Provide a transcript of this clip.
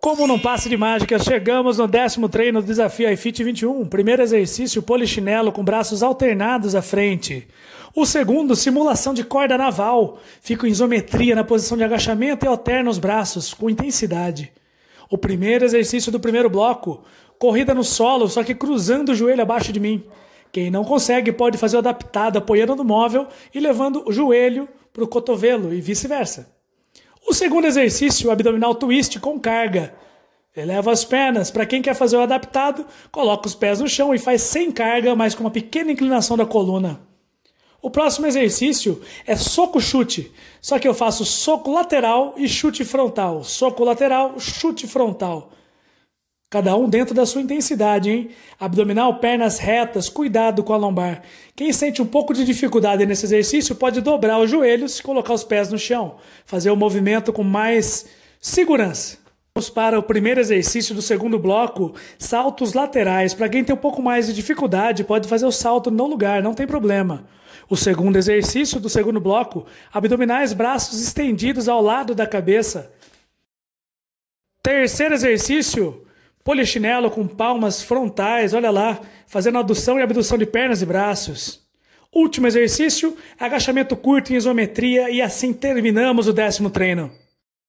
Como não passe de mágica, chegamos no décimo treino do desafio iFit 21. Primeiro exercício, polichinelo com braços alternados à frente. O segundo, simulação de corda naval. Fico em isometria na posição de agachamento e alterno os braços com intensidade. O primeiro exercício do primeiro bloco, corrida no solo, só que cruzando o joelho abaixo de mim. Quem não consegue pode fazer o adaptado apoiando no móvel e levando o joelho para o cotovelo e vice-versa. O segundo exercício, o abdominal twist com carga. Eleva as pernas. Para quem quer fazer o adaptado, coloca os pés no chão e faz sem carga, mas com uma pequena inclinação da coluna. O próximo exercício é soco-chute. Só que eu faço soco lateral e chute frontal. Soco lateral, chute frontal. Cada um dentro da sua intensidade, hein? Abdominal, pernas retas, cuidado com a lombar. Quem sente um pouco de dificuldade nesse exercício pode dobrar os joelhos e colocar os pés no chão. Fazer o movimento com mais segurança. Vamos para o primeiro exercício do segundo bloco, saltos laterais. Para quem tem um pouco mais de dificuldade, pode fazer o salto no lugar, não tem problema. O segundo exercício do segundo bloco, abdominais, braços estendidos ao lado da cabeça. Terceiro exercício, Polichinelo com palmas frontais, olha lá, fazendo adução e abdução de pernas e braços. Último exercício, agachamento curto em isometria e assim terminamos o décimo treino.